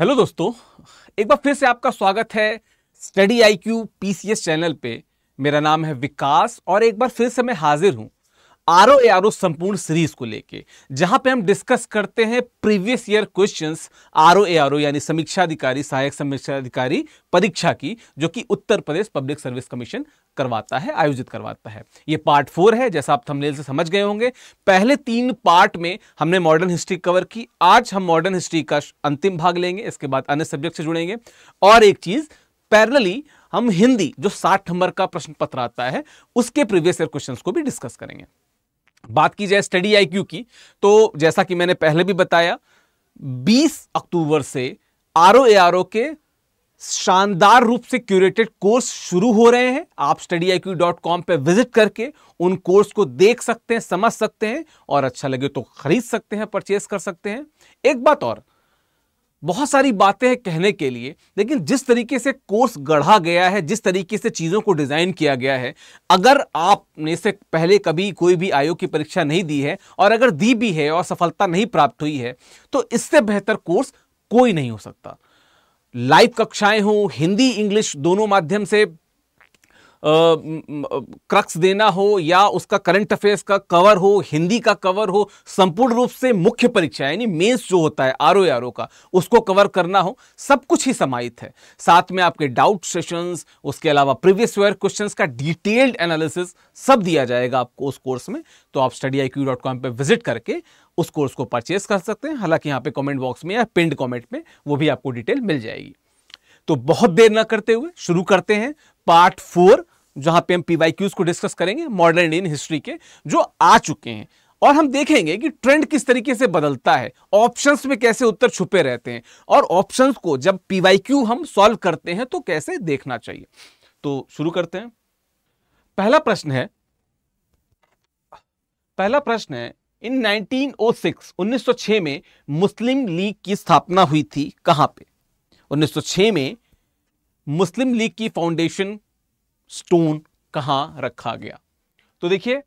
Hello दोस्तों एक बार फिर से आपका स्वागत है study I Q PCS channel पे मेरा नाम है विकास और एक बार फिर से मैं हाजिर हूँ आर ए आर संपूर्ण सीरीज को लेके जहां पे हम डिस्कस करते हैं previous year questions R A R यानी समीक्षा अधिकारी सहायक समीक्षा अधिकारी परीक्षा की जो कि Uttar Pradesh public service commission करवाता है आयोजित करवाता है ये पार्ट फोर है जैसा आप थंबनेल से समझ गए होंगे पहले तीन पार्ट में हमने मॉडर्न हिस्ट्री कवर की आज हम मॉडर्न हिस्ट्री का अंतिम भाग लेंगे इसके बाद अन्य सब्जेक्ट से जुड़ेंगे और एक चीज पैरली हम हिंदी जो साठ नंबर का प्रश्न पत्र आता है उसके प्रीवियस ईयर क्वेश्चंस को भी डिस्कस करेंगे बात की जाए स्टडी आईक्यू की तो जैसा कि मैंने पहले भी बताया 20 अक्टूबर से आर ओ के शानदार रूप से क्यूरेटेड कोर्स शुरू हो रहे हैं आप स्टडी आई डॉट कॉम पर विजिट करके उन कोर्स को देख सकते हैं समझ सकते हैं और अच्छा लगे तो खरीद सकते हैं परचेस कर सकते हैं एक बात और बहुत सारी बातें हैं कहने के लिए लेकिन जिस तरीके से कोर्स गढ़ा गया है जिस तरीके से चीज़ों को डिज़ाइन किया गया है अगर आपने से पहले कभी कोई भी आयोग की परीक्षा नहीं दी है और अगर दी भी है और सफलता नहीं प्राप्त हुई है तो इससे बेहतर कोर्स कोई नहीं हो सकता लाइव कक्षाएं हों हिंदी इंग्लिश दोनों माध्यम से क्रक्स देना हो या उसका करंट अफेयर्स का कवर हो हिंदी का कवर हो संपूर्ण रूप से मुख्य परीक्षा यानी मेंस जो होता है आर ओ आर ओ का उसको कवर करना हो सब कुछ ही समाहित है साथ में आपके डाउट सेशंस उसके अलावा प्रीवियस ईयर क्वेश्चंस का डिटेल्ड एनालिसिस सब दिया जाएगा आपको उस कोर्स में तो आप study I Q dot com पर विजिट करके उस कोर्स को परचेस कर सकते हैं हालांकि यहाँ पे कमेंट बॉक्स में या पिंड कमेंट में वो भी आपको डिटेल मिल जाएगी तो बहुत देर ना करते हुए शुरू करते हैं पार्ट फोर जहां पे हम पीवाई क्यूज को डिस्कस करेंगे मॉडर्न इंडियन हिस्ट्री के जो आ चुके हैं और हम देखेंगे कि ट्रेंड किस तरीके से बदलता है ऑप्शंस में कैसे उत्तर छुपे रहते हैं और ऑप्शंस को जब पीवाईक्यू हम सॉल्व करते हैं तो कैसे देखना चाहिए तो शुरू करते हैं पहला प्रश्न है पहला प्रश्न है इन 1906 1906 में मुस्लिम लीग की स्थापना हुई थी कहां पे 1906 में मुस्लिम लीग की फाउंडेशन स्टोन कहां रखा गया तो देखिए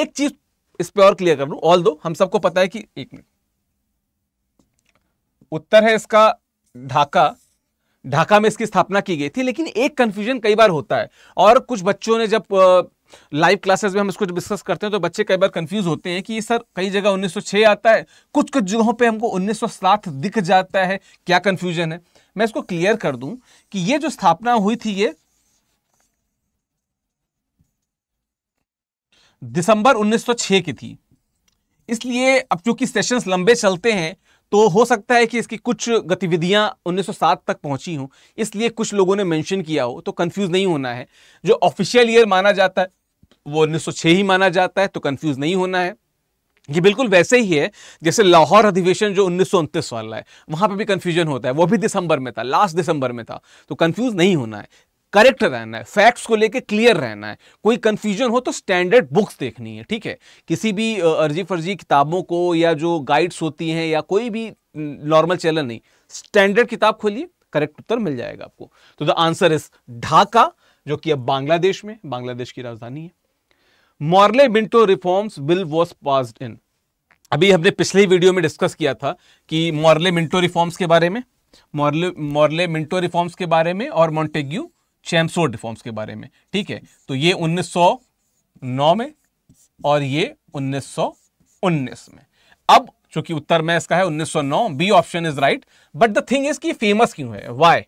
एक चीज इस पर और क्लियर कर लू ऑल दो हम सबको पता है कि एक मिनट उत्तर है इसका ढाका ढाका में इसकी स्थापना की गई थी लेकिन एक कंफ्यूजन कई बार होता है और कुछ बच्चों ने जब लाइव क्लासेस में हम इसको डिस्कस करते हैं तो बच्चे कई बार कंफ्यूज होते हैं कि सर कई जगह 1906 आता है कुछ कुछ जगहों पे हमको 1907 दिख जाता है क्या कंफ्यूजन है मैं इसको क्लियर कर दूं कि ये जो स्थापना हुई थी ये दिसंबर 1906 की थी इसलिए अब चूंकि सेशंस लंबे चलते हैं तो हो सकता है कि इसकी कुछ गतिविधियां 1907 तक पहुंची हों इसलिए कुछ लोगों ने मेंशन किया हो तो कंफ्यूज नहीं होना है जो ऑफिशियल ईयर माना जाता है वो छह ही माना जाता है तो कंफ्यूज नहीं होना है ये बिल्कुल वैसे ही है जैसे लाहौर अधिवेशन जो उन्नीस वाला है वहां पे भी कंफ्यूजन होता है वो भी दिसंबर में था लास्ट दिसंबर में था तो कंफ्यूज नहीं होना है करेक्ट रहना है फैक्ट्स को लेके क्लियर रहना है कोई कंफ्यूजन हो तो स्टैंडर्ड बुक्स देखनी है ठीक है किसी भी अर्जी फर्जी किताबों को या जो गाइड्स होती हैं या कोई भी नॉर्मल चैनल नहीं स्टैंडर्ड किताब खोलिए करेक्ट उत्तर मिल जाएगा आपको तो द आंसर इज ढाका जो कि अब बांग्लादेश में बांग्लादेश की राजधानी है Morley Minto reforms bill was pass in अभी हमने पिछले वीडियो में डिस्कस किया था कि मॉर्ले मिंटो रिफॉर्म्स के बारे में मॉर्ले मॉर्ले मिंटो रिफॉर्म्स के बारे में और मॉन्टेग्यू चैम्सोड रिफॉर्म्स के बारे में ठीक है तो ये 1909 में और ये 1919 में अब चूंकि उत्तर में इसका है 1909 B option is right but the thing is कि फेमस क्यों है वाई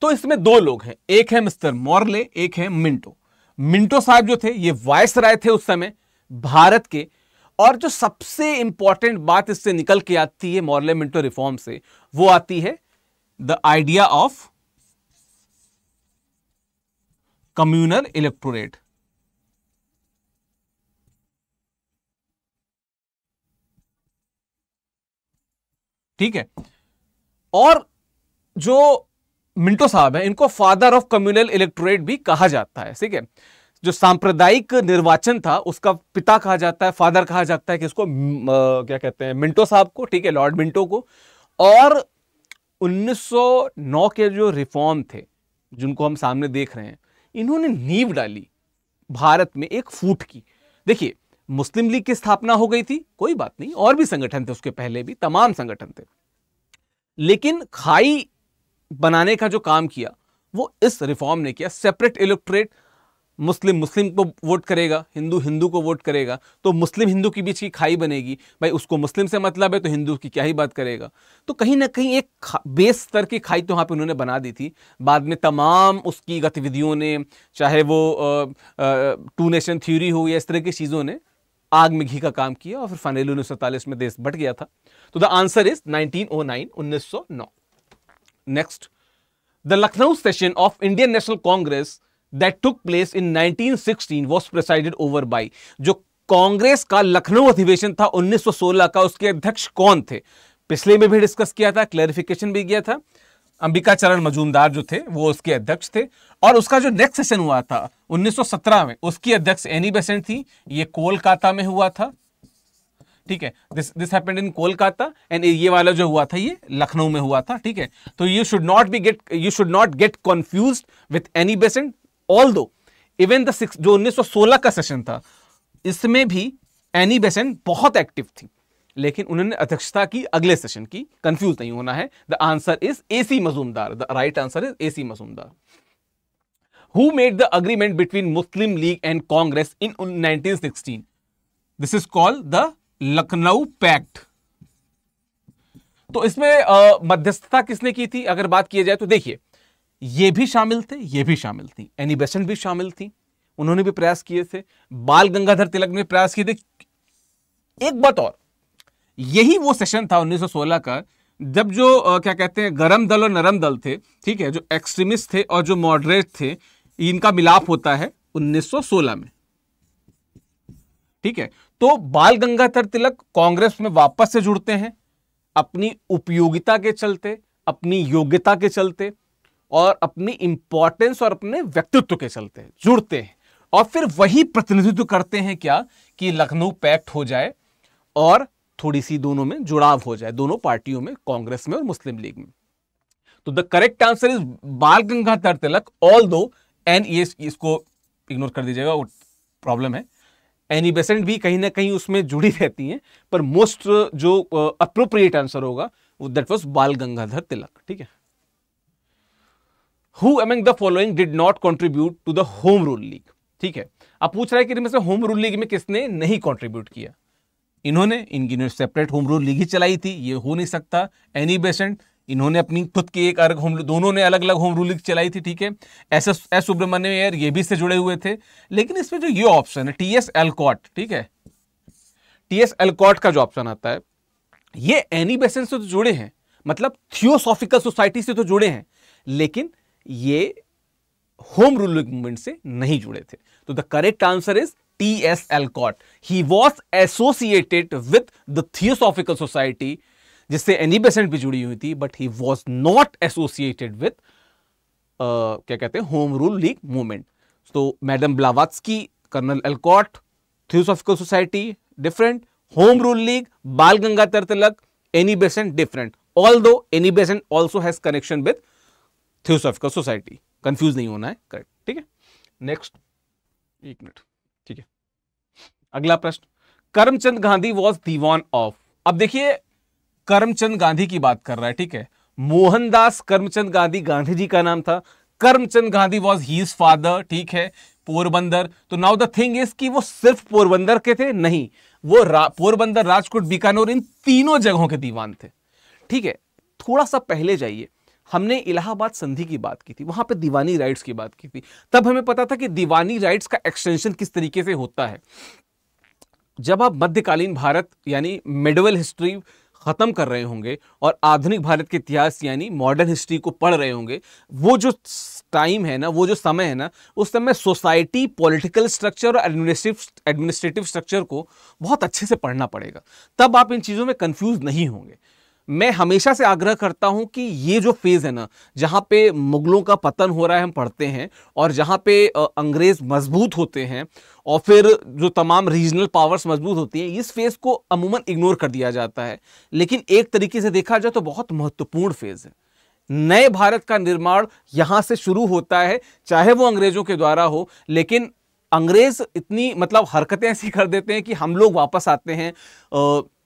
तो इसमें दो लोग हैं एक है मिस्टर मॉर्ले एक है मिंटो मिंटो साहब जो थे ये वायस राय थे उस समय भारत के और जो सबसे इंपॉर्टेंट बात इससे निकल के आती है मॉरले मिंटो रिफॉर्म से वो आती है the idea of communal electorate ठीक है और जो मिंटो साहब है इनको फादर ऑफ कम्युनल इलेक्टोरेट भी कहा जाता है ठीक है जो सांप्रदायिक निर्वाचन था उसका पिता कहा जाता है फादर कहा जाता है कि इसको क्या कहते हैं मिंटो साहब को ठीक है लॉर्ड मिंटो को और 1909 के जो रिफॉर्म थे जिनको हम सामने देख रहे हैं इन्होंने नींव डाली भारत में एक फूट की देखिए मुस्लिम लीग की स्थापना हो गई थी कोई बात नहीं और भी संगठन थे उसके पहले भी तमाम संगठन थे लेकिन खाई बनाने का जो काम किया वो इस रिफॉर्म ने किया सेपरेट इलेक्ट्रेट मुस्लिम मुस्लिम को वोट करेगा हिंदू हिंदू को वोट करेगा तो मुस्लिम हिंदू के बीच की खाई बनेगी भाई उसको मुस्लिम से मतलब है तो हिंदू की क्या ही बात करेगा तो कहीं ना कहीं एक बेस स्तर की खाई तो वहाँ पे उन्होंने बना दी थी बाद में तमाम उसकी गतिविधियों ने चाहे वो टू नेशन थ्योरी हो या इस तरह की चीज़ों ने आग में घी का काम किया और फिर फाइनली उन्नीस में देश बट गया था तो the answer is nineteen o nine उन्नीस सौ नौ next the Lucknow session of Indian National Congress that took place in 1916 was presided over by जो कांग्रेस का लखनऊ अधिवेशन था 1916 का उसके अध्यक्ष कौन थे पिछले में भी डिस्कस किया था क्लैरिफिकेशन भी किया था अंबिका चरण मजूमदार जो थे वो उसके अध्यक्ष थे और उसका जो नेक्स्ट सेशन हुआ था 1917 में उसकी अध्यक्ष एनी बेसेंट e थी ये कोलकाता में हुआ था ठीक है this this happened in Kolkata and ये वाला जो हुआ था ये लखनऊ में हुआ था ठीक है तो you should not be get you should not get confuse with Annie Besant although even the six जो 1916 का सेशन था इसमें भी एनी बेसेंट बहुत एक्टिव थी लेकिन उन्होंने अध्यक्षता की अगले सेशन की कंफ्यूज नहीं होना है the answer is A C Majumdar the right answer is A C Majumdar who made the agreement between Muslim League and Congress in sixteen this is called the Lucknow pact तो इसमें मध्यस्थता किसने की थी अगर बात की जाए तो देखिए ये भी शामिल थे ये भी शामिल थी एनी बेसेंट भी शामिल थी उन्होंने भी प्रयास किए थे बाल गंगाधर तिलक ने प्रयास किए थे एक बात और यही वो सेशन था 1916 का जब जो क्या कहते हैं गरम दल और नरम दल थे ठीक है जो एक्सट्रीमिस्ट थे और जो मॉडरेट थे इनका मिलाप होता है 1916 में ठीक है तो बाल गंगाधर तिलक कांग्रेस में वापस से जुड़ते हैं अपनी उपयोगिता के चलते अपनी योग्यता के चलते और अपनी इंपॉर्टेंस और अपने व्यक्तित्व के चलते जुड़ते हैं और फिर वही प्रतिनिधित्व करते हैं क्या कि लखनऊ पैक्ट हो जाए और थोड़ी सी दोनों में जुड़ाव हो जाए दोनों पार्टियों में कांग्रेस में और मुस्लिम लीग में तो the correct answer is Bal Gangadhar Tilak although एन इसको इग्नोर कर दीजिएगा वो प्रॉब्लम है एनिबेसेंट भी कहीं ना कहीं उसमें जुड़ी रहती हैं पर मोस्ट जो अप्रोप्रिएट आंसर होगा वो दैट वॉज बाल गंगाधर तिलक ठीक है who among the following did not contribute to the Home Rule League ठीक है आप पूछ रहे हैं कि से होम रूल लीग में किसने नहीं कॉन्ट्रीब्यूट किया इन्होंने इनकी सेपरेट होम रूल लीग ही चलाई थी ये हो नहीं सकता एनी बेसेंट इन्होंने अपनी खुद की एक अर्ग होम दोनों ने अलग अलग होम रूल चलाई थी ठीक है S S S Subramaniam Iyer ये भी इससे जुड़े हुए थे लेकिन इसमें जो ये ऑप्शन है टी एस एलकॉट ठीक है टी एस एलकॉट का जो ऑप्शन आता है ये एनी बेसन से तो जुड़े हैं मतलब थियोसॉफिकल सोसाइटी से तो जुड़े हैं लेकिन ये होम रूल मूवमेंट से नहीं जुड़े थे तो the correct answer is T S Olcott he was associated with the Theosophical Society जिससे एनी बेसेंट भी जुड़ी हुई थी but he was not associated with क्या कहते हैं होम रूल लीग मूवमेंट तो madam Blavatsky colonel Olcott Theosophical Society different Home Rule League Bal Gangadhar Tilak Annie Besant different although Annie Besant also has connection with Theosophical Society confuse नहीं होना है correct ठीक है next एक मिनट ठीक है अगला प्रश्न करमचंद गांधी वॉज दीवान ऑफ अब देखिए करमचंद गांधी की बात कर रहा है ठीक है मोहनदास करमचंद गांधी गांधी जी का नाम था Karamchand Gandhi was his father ठीक है पोरबंदर तो नाउ द थिंग इज कि वो सिर्फ पोरबंदर के थे नहीं वो रा, पोरबंदर राजकोट बीकानेर इन तीनों जगहों के दीवान थे ठीक है थोड़ा सा पहले जाइए हमने इलाहाबाद संधि की बात की थी वहां पे दीवानी राइट्स की बात की थी तब हमें पता था कि दीवानी राइट्स का एक्सटेंशन किस तरीके से होता है जब आप मध्यकालीन भारत यानी मिडवल हिस्ट्री ख़त्म कर रहे होंगे और आधुनिक भारत के इतिहास यानी मॉडर्न हिस्ट्री को पढ़ रहे होंगे वो जो टाइम है ना वो जो समय है ना उस समय सोसाइटी पॉलिटिकल स्ट्रक्चर और एडमिनिस्ट्रेटिव एडमिनिस्ट्रेटिव स्ट्रक्चर को बहुत अच्छे से पढ़ना पड़ेगा तब आप इन चीज़ों में कन्फ्यूज़ नहीं होंगे मैं हमेशा से आग्रह करता हूं कि ये जो फेज़ है ना जहाँ पे मुगलों का पतन हो रहा है हम पढ़ते हैं और जहाँ पे अंग्रेज़ मजबूत होते हैं और फिर जो तमाम रीजनल पावर्स मजबूत होती हैं इस फेज़ को अमूमन इग्नोर कर दिया जाता है लेकिन एक तरीके से देखा जाए तो बहुत महत्वपूर्ण फेज़ है नए भारत का निर्माण यहाँ से शुरू होता है चाहे वो अंग्रेज़ों के द्वारा हो लेकिन अंग्रेज़ इतनी मतलब हरकतें ऐसी कर देते हैं कि हम लोग वापस आते हैं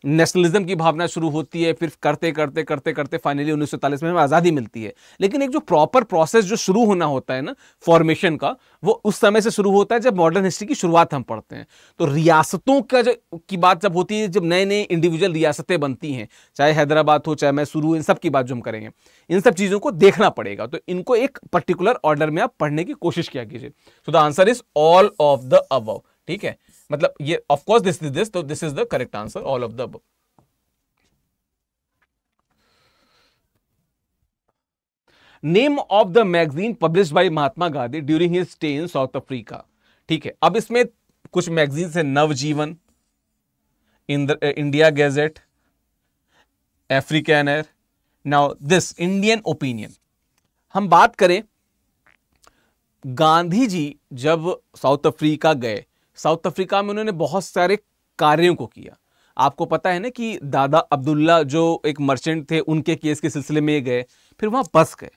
नेशनलिज्म की भावना शुरू होती है फिर करते करते करते करते फाइनली उन्नीस में हमें आज़ादी मिलती है लेकिन एक जो प्रॉपर प्रोसेस जो शुरू होना होता है ना फॉर्मेशन का वो उस समय से शुरू होता है जब मॉडर्न हिस्ट्री की शुरुआत हम पढ़ते हैं तो रियासतों का जो की बात जब होती है जब नए नए इंडिविजुअल रियासतें बनती हैं चाहे हैदराबाद हो चाहे मैसूरू इन सब की बात जो हम करेंगे इन सब चीज़ों को देखना पड़ेगा तो इनको एक पर्टिकुलर ऑर्डर में आप पढ़ने की कोशिश किया कीजिए so the answer is all of the above ठीक है मतलब ये ऑफकोर्स दिस इज दिस तो this is the correct answer all of the book name of the magazine publish by Mahatma Gandhi during his stay in South Africa ठीक है अब इसमें कुछ मैगजीन है नवजीवन इंद्र India gazette Afrikaner now this Indian Opinion हम बात करें गांधी जी जब साउथ अफ्रीका गए साउथ अफ्रीका में उन्होंने बहुत सारे कार्यों को किया आपको पता है ना कि दादा अब्दुल्ला जो एक मर्चेंट थे उनके केस के सिलसिले में गए फिर वहाँ बस गए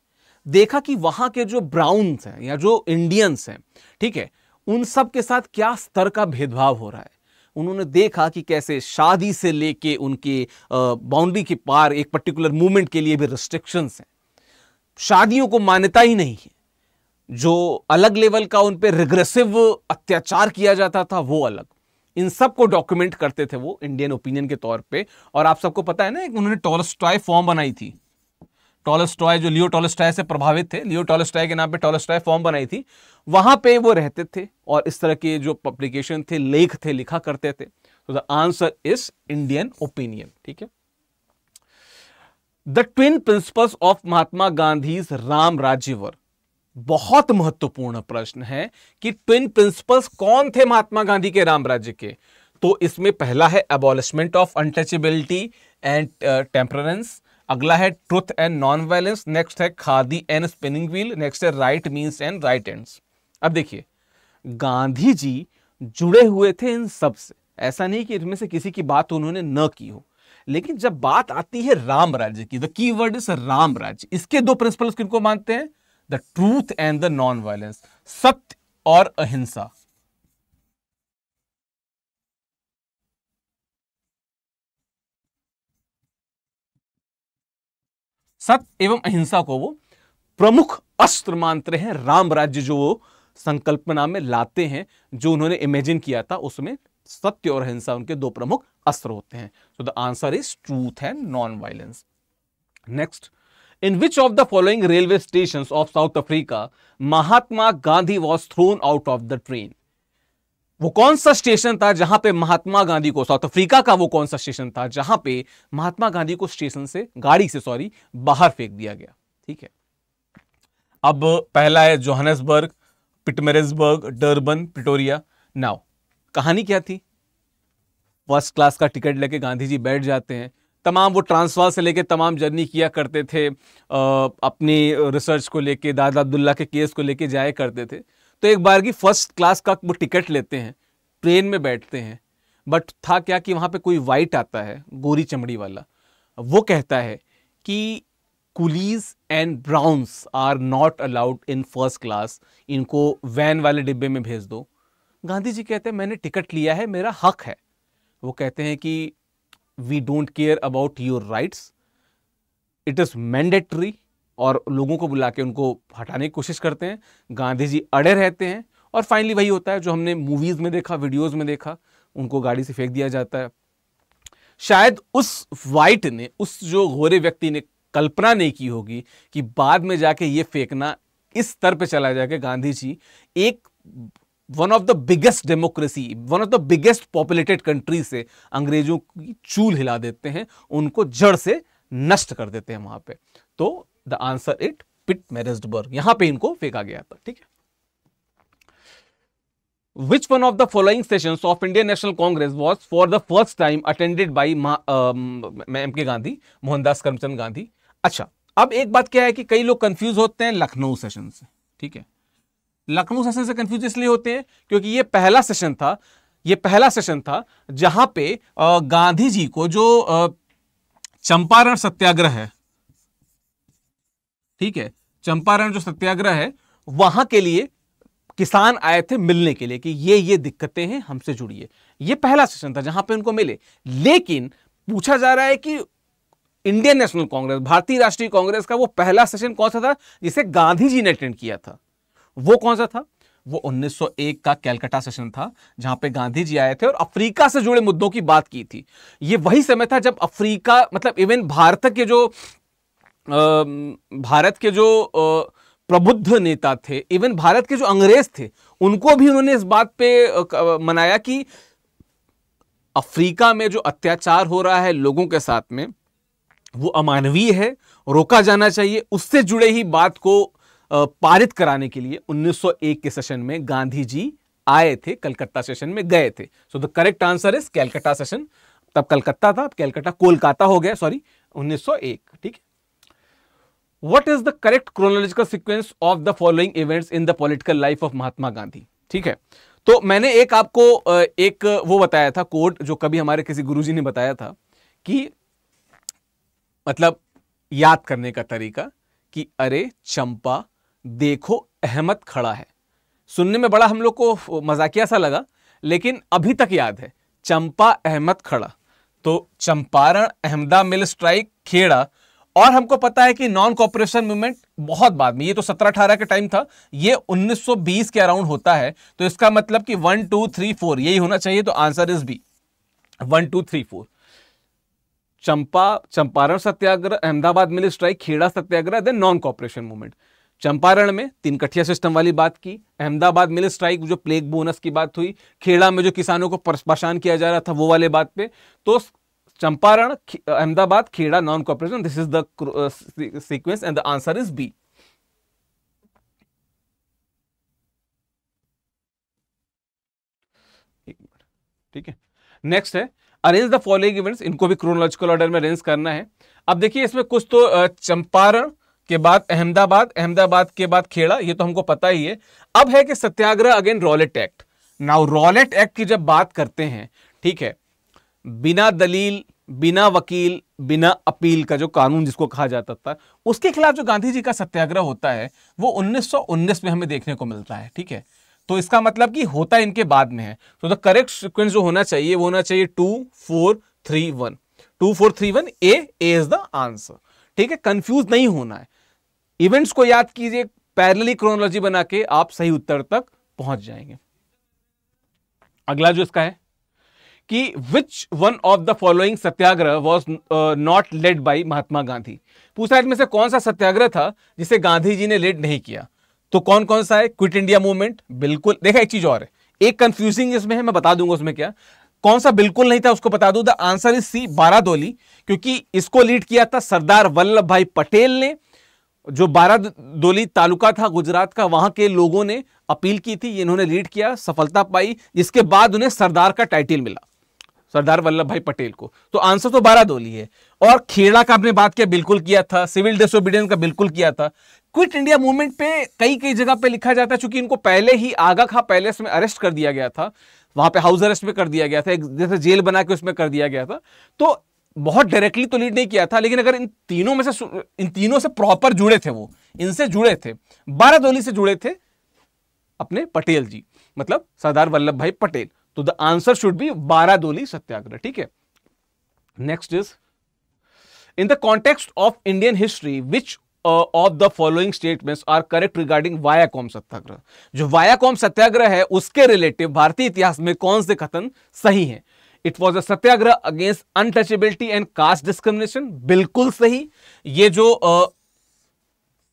देखा कि वहाँ के जो ब्राउन्स हैं या जो इंडियंस हैं ठीक है उन सब के साथ क्या स्तर का भेदभाव हो रहा है उन्होंने देखा कि कैसे शादी से लेके उनके बाउंड्री के पार एक पर्टिकुलर मूवमेंट के लिए भी रिस्ट्रिक्शंस हैं शादियों को मान्यता ही नहीं है जो अलग लेवल का उन पर रिग्रेसिव अत्याचार किया जाता था वो अलग इन सब को डॉक्यूमेंट करते थे वो इंडियन ओपिनियन के तौर पे और आप सबको पता है ना एक उन्होंने टॉलस्टॉय फॉर्म बनाई थी टॉलस्टॉय जो लियो टॉलस्टॉय से प्रभावित थे लियो टॉलस्टॉय के नाम पे टॉलस्टॉय फॉर्म बनाई थी वहां पे वो रहते थे और इस तरह के जो पब्लिकेशन थे लेख थे लिखा करते थे तो the answer is Indian Opinion ठीक है the twin principles of Mahatma Gandhi's Ram राज्यवर बहुत महत्वपूर्ण प्रश्न है कि ट्विन प्रिंसिपल्स कौन थे महात्मा गांधी के राम राज्य के तो इसमें पहला है abolishment of untouchability and temperance अगला है truth and non violence next है khadi and spinning wheel next है right means and right ends अब देखिए गांधी जी जुड़े हुए थे इन सब से ऐसा नहीं कि इनमें से किसी की बात उन्होंने न की हो लेकिन जब बात आती है राम राज्य की the key word is Ram राज्य इसके दो प्रिंसिपल्स किनको मानते हैं the truth and the non violence सत्य और अहिंसा सत्य एवं अहिंसा को वो प्रमुख अस्त्र मानते हैं राम राज्य जो वो संकल्पना में लाते हैं जो उन्होंने इमेजिन किया था उसमें सत्य और अहिंसा उनके दो प्रमुख अस्त्र होते हैं so the answer is truth and non violence next in which of the following railway station of South Africa Mahatma Gandhi was thrown out of the train वो कौन सा स्टेशन था जहां पे महात्मा गांधी को साउथ अफ्रीका का वो कौन सा स्टेशन था जहां पे महात्मा गांधी को स्टेशन से गाड़ी से सॉरी बाहर फेंक दिया गया ठीक है अब पहला है Johannesburg Pietermaritzburg Durban Pretoria now कहानी क्या थी फर्स्ट क्लास का टिकट लेके गांधी जी बैठ जाते हैं तमाम वो ट्रांसवाल से लेके तमाम जर्नी किया करते थे आ, अपनी रिसर्च को लेके दादा अब्दुल्ला के केस को लेके जाया करते थे तो एक बार की फर्स्ट क्लास का वो टिकट लेते हैं ट्रेन में बैठते हैं बट था क्या कि वहाँ पे कोई वाइट आता है गोरी चमड़ी वाला वो कहता है कि coolies and browns are not allowed in first class इनको वैन वाले डिब्बे में भेज दो गांधी जी कहते हैं मैंने टिकट लिया है मेरा हक है वो कहते हैं कि we don't care about your rights it is mandatory और लोगों को बुला के उनको हटाने की कोशिश करते हैं गांधी जी अड़े रहते हैं और फाइनली वही होता है जो हमने मूवीज़ में देखा वीडियोज़ में देखा उनको गाड़ी से फेंक दिया जाता है शायद उस वाइट ने उस जो गोरे व्यक्ति ने कल्पना नहीं की होगी कि बाद में जाके ये फेंकना इस स्तर पे चला जाएगा गांधी जी एक one of the biggest democracy one of the biggest populated country से अंग्रेजों की चूल हिला देते हैं उनको जड़ से नष्ट कर देते हैं वहां पे तो the answer it Pietermaritzburg यहां पे इनको फेंका गया था ठीक है Which one of the following sessions of Indian National Congress was for the first time attended by M K Gandhi Mohandas Karamchand Gandhi अच्छा अब एक बात क्या है कि कई लोग कंफ्यूज होते हैं लखनऊ सेशन से ठीक है लखनऊ सेशन से कंफ्यूज इसलिए होते हैं क्योंकि ये पहला सेशन था ये पहला सेशन था जहां पे गांधी जी को जो चंपारण सत्याग्रह है ठीक है चंपारण जो सत्याग्रह है वहां के लिए किसान आए थे मिलने के लिए कि ये ये दिक्कतें हैं हमसे जुड़िए ये पहला सेशन था जहां पे उनको मिले लेकिन पूछा जा रहा है कि इंडियन नेशनल कांग्रेस भारतीय राष्ट्रीय कांग्रेस का वो पहला सेशन कौन सा था जिसे गांधी जी ने अटेंड किया था वो कौन सा था वो 1901 का कैलकटा सेशन था जहां पे गांधी जी आए थे और अफ्रीका से जुड़े मुद्दों की बात की थी ये वही समय था जब अफ्रीका मतलब इवन भारत के जो भारत के जो प्रबुद्ध नेता थे इवन भारत के जो अंग्रेज थे उनको भी उन्होंने इस बात पे मनाया कि अफ्रीका में जो अत्याचार हो रहा है लोगों के साथ में वो अमानवीय है रोका जाना चाहिए उससे जुड़े ही बात को पारित कराने के लिए 1901 के सेशन में गांधी जी आए थे कलकत्ता सेशन में गए थे so the correct answer is Calcutta session तब कलकत्ता था कैलकटा कोलकाता हो गया सॉरी 1901 ठीक है what is the correct chronological sequence of the following events in the political life of Mahatma Gandhi ठीक है तो मैंने एक आपको एक वो बताया था कोड जो कभी हमारे किसी गुरुजी ने बताया था कि मतलब याद करने का तरीका कि अरे चंपा देखो अहमद खड़ा है सुनने में बड़ा हम लोग को मजाकिया सा लगा लेकिन अभी तक याद है चंपा अहमद खड़ा तो चंपारण अहमदा मिल स्ट्राइक खेड़ा और हमको पता है कि नॉन कॉपरेशन मूवमेंट बहुत बाद में ये तो सत्रह अठारह के टाइम था ये 1920 के अराउंड होता है तो इसका मतलब कि वन टू थ्री फोर यही होना चाहिए तो answer is B one two three four चंपा Champaran satyagraha Ahmedabad mill strike Kheda satyagraha then non cooperation movement Champaran में तीन कठिया सिस्टम वाली बात की अहमदाबाद मिल स्ट्राइक जो प्लेग बोनस की बात हुई खेड़ा में जो किसानों को परेशान किया जा रहा था वो वाले बात पे तो Champaran Ahmedabad Kheda non cooperation this is the sequence and the answer is B ठीक है नेक्स्ट है अरेंज द फॉलोइंग इवेंट्स इनको भी क्रोनोलॉजिकल ऑर्डर में अरेंज करना है अब देखिए इसमें कुछ तो uh, चंपारण के बाद अहमदाबाद अहमदाबाद के बाद खेड़ा ये तो हमको पता ही है अब है कि satyagraha against Rowlatt Act now Rowlatt Act की जब बात करते हैं ठीक है बिना दलील बिना वकील बिना अपील का जो कानून जिसको कहा जाता था उसके खिलाफ जो गांधी जी का सत्याग्रह होता है वो 1919 में हमें देखने को मिलता है ठीक है तो इसका मतलब कि होता इनके बाद में है तो द करेक्ट सिक्वेंस जो होना चाहिए वो होना चाहिए two four three one two four three one A is the answer ठीक है कंफ्यूज नहीं होना है इवेंट्स को याद कीजिए पैरली क्रोनोलॉजी बना के आप सही उत्तर तक पहुंच जाएंगे अगला जो इसका है कि which one of the following satyagraha was not led by Mahatma Gandhi पूछा इसमें से कौन सा सत्याग्रह था जिसे गांधी जी ने लेड नहीं किया तो कौन कौन सा है क्विट इंडिया मूवमेंट बिल्कुल देखा एक चीज और है एक कंफ्यूजिंग इसमें है मैं बता दूंगा उसमें क्या कौन सा बिल्कुल नहीं था उसको बता दूं the answer is C Bardoli क्योंकि इसको लीड किया था सरदार वल्लभ भाई पटेल ने जो बारादोली तालुका था गुजरात का वहां के लोगों ने अपील की थी इन्होंने लीड किया सफलता पाई जिसके बाद उन्हें सरदार का टाइटल मिला सरदार वल्लभ भाई पटेल को तो आंसर तो बारादोली है और खेड़ा का आपने बात किया बिल्कुल किया था सिविल डिसोबीडियंस का बिल्कुल किया था क्विट इंडिया मूवमेंट पे कई कई जगह पे लिखा जाता है चूंकि इनको पहले ही आगा खा पैलेस में अरेस्ट कर दिया गया था वहां पे हाउस अरेस्ट में कर दिया गया था एक जैसे जेल बना के उसमें कर दिया गया था तो बहुत डायरेक्टली तो लीड नहीं किया था लेकिन अगर इन तीनों में से इन तीनों से प्रॉपर जुड़े थे वो इनसे जुड़े थे बारादोली से जुड़े थे अपने पटेल जी मतलब सरदार वल्लभ भाई पटेल तो the answer should be Bardoli satyagraha ठीक है next is in the context of Indian history which of the following statements are correct regarding Vaikom satyagraha जो वायाकॉम सत्याग्रह है उसके रिलेटिव भारतीय इतिहास में कौन से कथन सही हैं it was a satyagraha against untouchability and caste discrimination बिल्कुल सही ये जो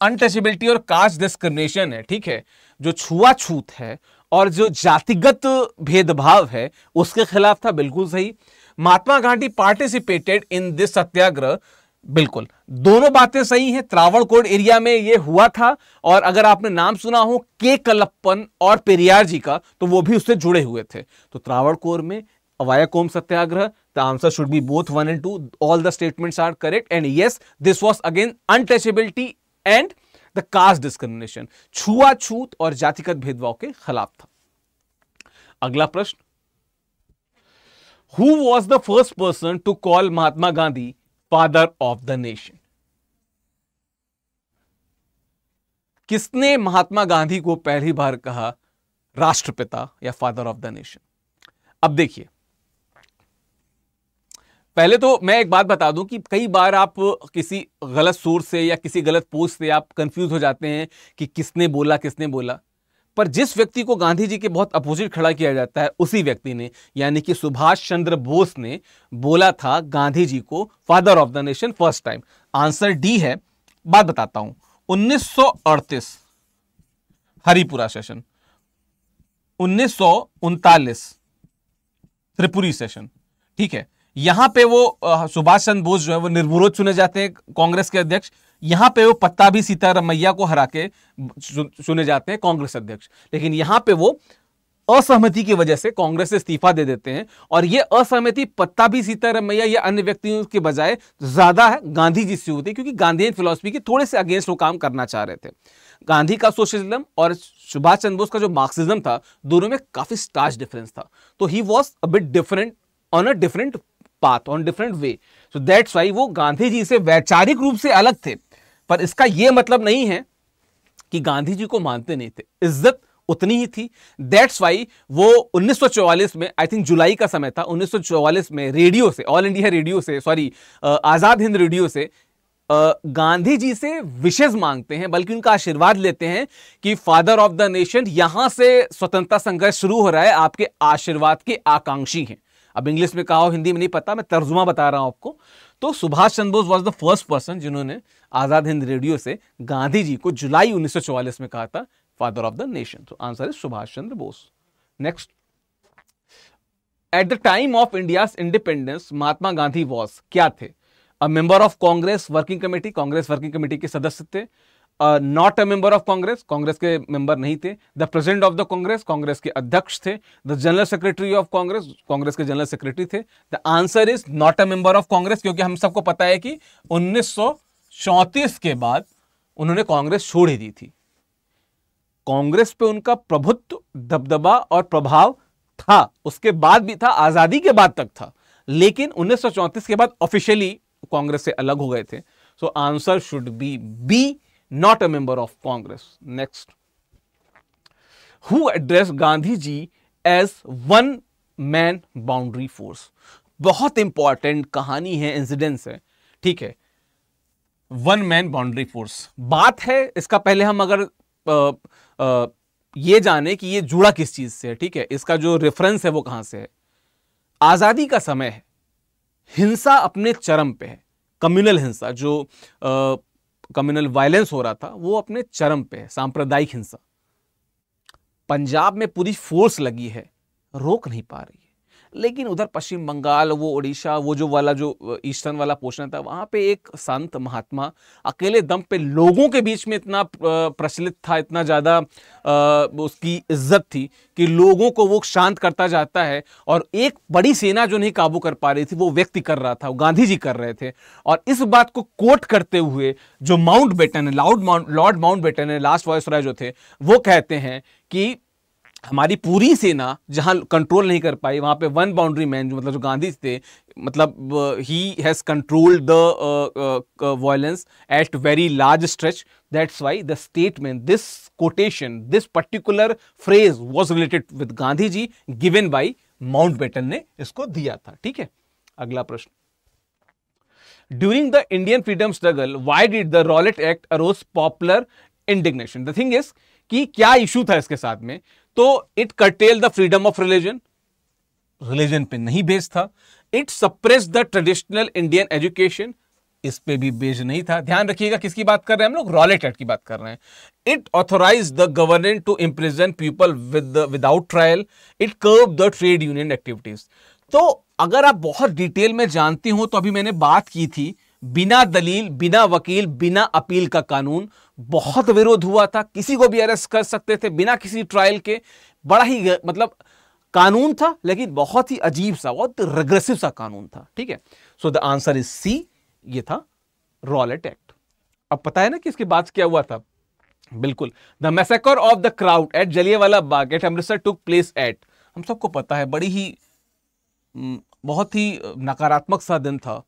अनटचेबिलिटी uh, और कास्ट डिस्क्रिमिनेशन है ठीक है जो छुआछूत है और जो जातिगत भेदभाव है उसके खिलाफ था बिल्कुल सही Mahatma Gandhi participated in this satyagraha बिल्कुल दोनों बातें सही हैं त्रावणकोट एरिया में ये हुआ था और अगर आपने नाम सुना हो के कलप्पन और पेरियार जी का तो वो भी उससे जुड़े हुए थे तो त्रावणकोर में Vaikom satyagraha the answer should be both one and two all the statements are correct and yes this was against untouchability and the caste discrimination छुआछूत और जातिगत भेदभाव के खिलाफ था अगला प्रश्न who was the first person to call Mahatma Gandhi father of the nation किसने महात्मा गांधी को पहली बार कहा राष्ट्रपिता या फादर ऑफ द नेशन अब देखिए पहले तो मैं एक बात बता दूं कि कई बार आप किसी गलत सोर्स से या किसी गलत पोस्ट से आप कंफ्यूज हो जाते हैं कि किसने बोला किसने बोला पर जिस व्यक्ति को गांधी जी के बहुत अपोजिट खड़ा किया जाता है उसी व्यक्ति ने यानी कि सुभाष चंद्र बोस ने बोला था गांधी जी को father of the nation first time answer D है बात बताता हूं 1938 हरिपुरा सेशन उन्नीस त्रिपुरी सेशन ठीक है यहाँ पे वो सुभाष चंद्र बोस जो है वो निर्विरोध चुने जाते हैं कांग्रेस के अध्यक्ष यहाँ पे वो पत्ता भी सीतारमैया को हरा के चुने जाते हैं कांग्रेस अध्यक्ष लेकिन यहाँ पे वो असहमति की वजह से कांग्रेस से इस्तीफा दे देते हैं और ये असहमति पत्ता भी सीतारमैया या अन्य व्यक्तियों के बजाय ज्यादा है गांधी जी से होती है क्योंकि गांधी फिलोसफी के थोड़े से अगेंस्ट वो काम करना चाह रहे थे गांधी का सोशलिज्म और सुभाष चंद्र बोस का जो मार्क्सिज्म था दोनों में काफी स्टार्च डिफरेंस था तो he was a bit different on a different path on different way so that's why वो गांधी जी से वैचारिक रूप से अलग थे पर इसका यह मतलब नहीं है कि गांधी जी को मानते नहीं थे इज्जत उतनी ही थी दैट्स वाई वो 1944 में आई थिंक जुलाई का समय था 1944 में रेडियो से ऑल इंडिया रेडियो से सॉरी आज़ाद हिंद रेडियो से गांधी जी से विशेष मांगते हैं बल्कि उनका आशीर्वाद लेते हैं कि फादर ऑफ द नेशन यहां से स्वतंत्रता संघर्ष शुरू हो रहा है आपके आशीर्वाद के आकांक्षी हैं अब इंग्लिश में कहा हो हिंदी में नहीं पता मैं तर्जुमा बता रहा हूँ आपको तो Subhash Chandra Bose was the first person जिन्होंने आज़ाद हिंद रेडियो से गांधी जी को जुलाई उन्नीस में कहा था फादर ऑफ द नेशन तो answer is Subhash Chandra Bose next at the time of India independence Mahatma Gandhi was क्या थे member of Congress working committee Congress working committee के सदस्य थे not a member of Congress Congress के मेंबर नहीं थे the president of the Congress Congress के अध्यक्ष थे the general secretary of Congress Congress के जनरल सेक्रेटरी थे the answer is not a member of Congress क्योंकि हम सबको पता है कि उन्नीस के बाद उन्होंने कांग्रेस छोड़ ही दी थी कांग्रेस पे उनका प्रभुत्व दबदबा और प्रभाव था उसके बाद भी था आज़ादी के बाद तक था लेकिन उन्नीस के बाद ऑफिशियली कांग्रेस से अलग हो गए थे सो answer should be be not a member of Congress. Next. Who addressed Gandhi ji as one man boundary force बहुत इंपॉर्टेंट कहानी है इंसिडेंस है ठीक है वन मैन बाउंड्री फोर्स बात है इसका पहले हम अगर आ, आ, ये जाने कि ये जुड़ा किस चीज से है ठीक है इसका जो रेफरेंस है वो कहां से है आजादी का समय है हिंसा अपने चरम पे है कम्युनल हिंसा जो आ, कम्युनल वायलेंस हो रहा था वो अपने चरम पे है सांप्रदायिक हिंसा पंजाब में पूरी फोर्स लगी है रोक नहीं पा रही लेकिन उधर पश्चिम बंगाल वो उड़ीसा वो जो वाला जो ईस्टर्न वाला पोषण था वहाँ पे एक संत महात्मा अकेले दम पे लोगों के बीच में इतना प्रचलित था इतना ज़्यादा उसकी इज्जत थी कि लोगों को वो शांत करता जाता है और एक बड़ी सेना जो नहीं काबू कर पा रही थी वो व्यक्ति कर रहा था वो गांधी जी कर रहे थे और इस बात को कोट करते हुए जो माउंट बेटन है Lord Mount Lord Mountbatten है लास्ट वॉयस राय जो थे वो कहते हैं कि हमारी पूरी सेना जहाँ कंट्रोल नहीं कर पाई वहाँ पे वन बाउंड्री मैन जो मतलब जो गांधी थे मतलब ही has controlled the violence at very large stretch that's why the statement this quotation this particular phrase was related with Gandhi ji given by Mountbatten ने इसको दिया था ठीक है अगला प्रश्न during the Indian freedom struggle why did the Rowlatt Act arouse popular indignation the thing is कि क्या इशू था इसके साथ में तो it curtail the freedom of religion religion पे नहीं बेस था it suppress the traditional Indian education इस पे भी बेज नहीं था ध्यान रखिएगा किसकी बात कर रहे हैं हम लोग रॉलेट एक्ट की बात कर रहे हैं it authorise the government to imprison people with without trial it curb the trade union activities तो अगर आप बहुत डिटेल में जानती हो तो अभी मैंने बात की थी बिना दलील बिना वकील बिना अपील का कानून बहुत विरोध हुआ था किसी को भी अरेस्ट कर सकते थे बिना किसी ट्रायल के बड़ा ही मतलब कानून था लेकिन बहुत ही अजीब सा बहुत रेग्रेसिव सा कानून था ठीक है so the answer is C ये था रॉलेट एक्ट अब पता है ना कि इसके बाद क्या हुआ था बिल्कुल the massacre of the crowd at Jallianwala Bagh at Amritsar took place at हम सबको पता है बड़ी ही बहुत ही नकारात्मक सा दिन था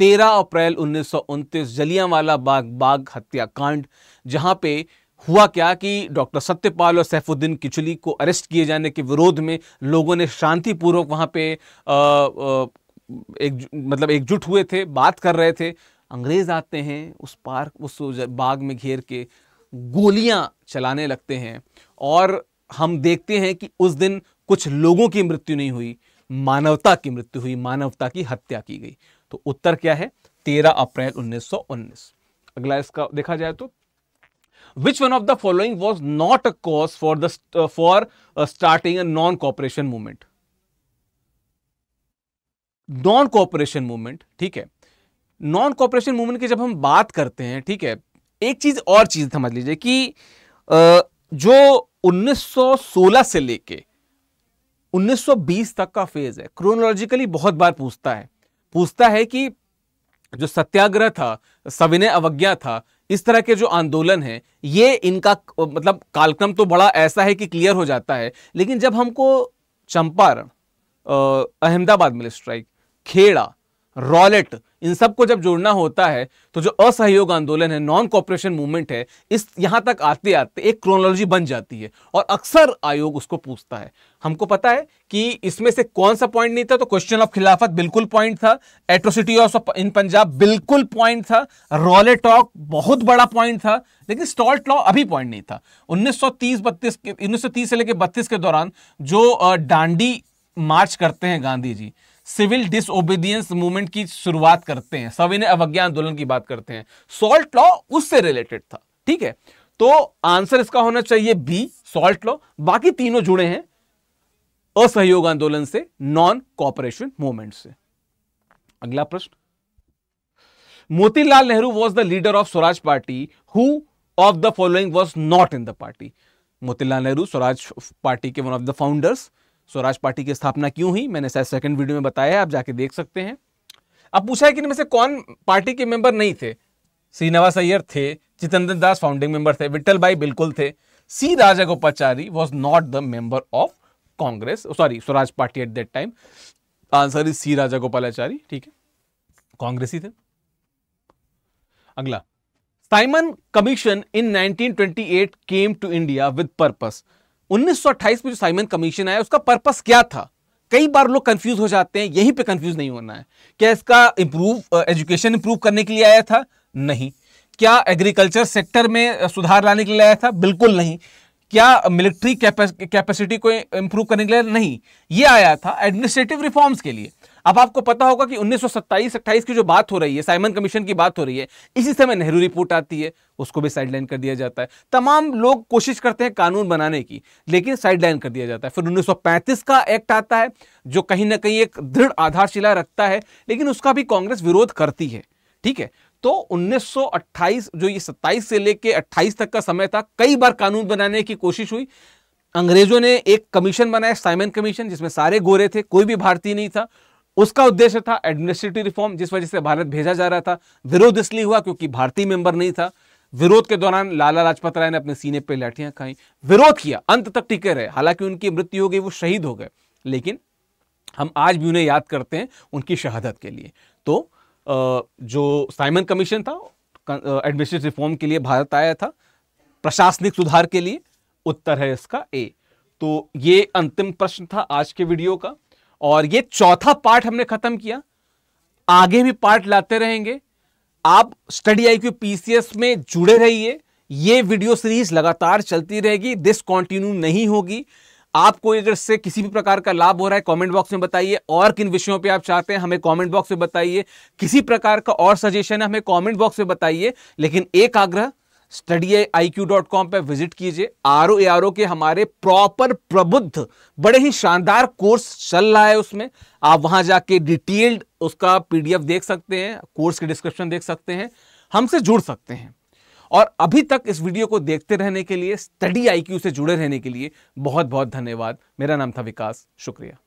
13 अप्रैल उन्नीस जलियांवाला बाग बाग हत्याकांड जहां पे हुआ क्या कि डॉक्टर सत्यपाल और सैफुद्दीन किचली को अरेस्ट किए जाने के विरोध में लोगों ने शांतिपूर्वक वहाँ पे आ, आ, एक मतलब एकजुट हुए थे बात कर रहे थे अंग्रेज आते हैं उस पार्क उस बाग में घेर के गोलियां चलाने लगते हैं और हम देखते हैं कि उस दिन कुछ लोगों की मृत्यु नहीं हुई मानवता की मृत्यु हुई मानवता की हत्या की गई तो उत्तर क्या है तेरह अप्रैल 1919 अगला इसका देखा जाए तो which one of the following was not a cause for the uh, for uh, starting a non cooperation movement non cooperation movement ठीक है नॉन कॉपरेशन मूवमेंट की जब हम बात करते हैं ठीक है एक चीज और चीज समझ लीजिए कि जो 1916 से लेके 1920 तक का फेज है क्रोनोलॉजिकली बहुत बार पूछता है पूछता है कि जो सत्याग्रह था सविनय अवज्ञा था इस तरह के जो आंदोलन है ये इनका मतलब कालक्रम तो बड़ा ऐसा है कि क्लियर हो जाता है लेकिन जब हमको Champaran Ahmedabad mill strike Kheda Rowlatt इन सब को जब जोड़ना होता है तो जो असहयोग आंदोलन है नॉन कॉपरेशन मूवमेंट है इस यहां तक आते आते एक क्रोनोलॉजी बन जाती है और अक्सर आयोग उसको पूछता है हमको पता है कि इसमें से कौन सा पॉइंट नहीं था तो क्वेश्चन ऑफ खिलाफत बिल्कुल पॉइंट था एट्रोसिटी ऑफ इन पंजाब बिल्कुल पॉइंट था रॉलेटॉक बहुत बड़ा पॉइंट था लेकिन स्टॉल्ट लॉ अभी पॉइंट नहीं था 1930 32 के तीस से लेकर बत्तीस के दौरान जो डांडी मार्च करते हैं Gandhi ji civil disobedience movement की शुरुआत करते हैं सविनय अवज्ञा आंदोलन की बात करते हैं सॉल्ट लॉ उससे रिलेटेड था ठीक है तो आंसर इसका होना चाहिए बी सॉल्ट लॉ बाकी तीनों जुड़े हैं असहयोग आंदोलन से नॉन कॉपरेशन मूवमेंट से अगला प्रश्न Motilal Nehru was the leader of Swaraj party who of the following was not in the party Motilal Nehru Swaraj party के one of the founders Swaraj party की स्थापना क्यों हुई मैंने शायद सेकंड वीडियो में बताया आप जाके देख सकते हैं अब पूछा है कि इनमें से कौन पार्टी के मेंबर नहीं थे श्रीनिवास अय्यर थे चितंदर दास फाउंडिंग मेंबर थे विट्ठल भाई बिल्कुल थे C Rajagopalachari was not the member of Congress sorry Swaraj party at that time answer is C Rajagopalachari ठीक है कांग्रेस ही थे अगला Simon commission in 1928 came to India with purpose 1928 में जो साइमन कमीशन आया उसका पर्पस क्या था कई बार लोग कंफ्यूज हो जाते हैं यहीं पे कंफ्यूज नहीं होना है क्या इसका इंप्रूव एजुकेशन इंप्रूव करने के लिए आया था नहीं क्या एग्रीकल्चर सेक्टर में सुधार लाने के लिए आया था बिल्कुल नहीं क्या मिलिट्री कैपेसिटी को इंप्रूव करने के लिए नहीं ये आया था एडमिनिस्ट्रेटिव रिफॉर्म्स के लिए अब आपको पता होगा कि 1927 28 की जो बात हो रही है साइमन कमीशन की बात हो रही है इसी समय नेहरू रिपोर्ट आती है उसको भी साइडलाइन कर दिया जाता है तमाम लोग कोशिश करते हैं कानून बनाने की लेकिन साइडलाइन कर दिया जाता है फिर 1935 का एक्ट आता है जो कहीं ना कहीं एक दृढ़ आधारशिला रखता है लेकिन उसका भी कांग्रेस विरोध करती है ठीक है तो 1928 जो ये 27 से लेके 28 तक का समय था कई बार कानून बनाने की कोशिश हुई अंग्रेजों ने एक कमीशन बनाया साइमन कमीशन जिसमें सारे गोरे थे कोई भी भारतीय नहीं था उसका उद्देश्य था एडमिनिस्ट्रेटिव रिफॉर्म जिस वजह से भारत भेजा जा रहा था विरोध इसलिए हुआ क्योंकि भारतीय मेंबर नहीं था विरोध के दौरान लाला लाजपत राय ने अपने सीने पर लाठियां खाई विरोध किया अंत तक टिके रहे हालांकि उनकी मृत्यु हो गई वो शहीद हो गए लेकिन हम आज भी उन्हें याद करते हैं उनकी शहादत के लिए तो जो साइमन कमीशन था एडमिनिस्ट्रेटिव रिफॉर्म के लिए भारत आया था प्रशासनिक सुधार के लिए उत्तर है इसका ए तो ये अंतिम प्रश्न था आज के वीडियो का और ये चौथा पार्ट हमने खत्म किया आगे भी पार्ट लाते रहेंगे आप स्टडी आई क्यू पीसीएस में जुड़े रहिए ये वीडियो सीरीज लगातार चलती रहेगी दिस कॉन्टिन्यू नहीं होगी आपको अगर से किसी भी प्रकार का लाभ हो रहा है कमेंट बॉक्स में बताइए और किन विषयों पे आप चाहते हैं हमें कमेंट बॉक्स में बताइए किसी प्रकार का और सजेशन है हमें कमेंट बॉक्स में बताइए लेकिन एक आग्रह study I Q dot com पर विजिट कीजिए R O A R O के हमारे प्रॉपर प्रबुद्ध बड़े ही शानदार कोर्स चल रहा है उसमें आप वहां जाके डिटेल्ड उसका पीडीएफ देख सकते हैं कोर्स के डिस्क्रिप्शन देख सकते हैं हमसे जुड़ सकते हैं और अभी तक इस वीडियो को देखते रहने के लिए स्टडी आई क्यू से जुड़े रहने के लिए बहुत बहुत धन्यवाद मेरा नाम था विकास शुक्रिया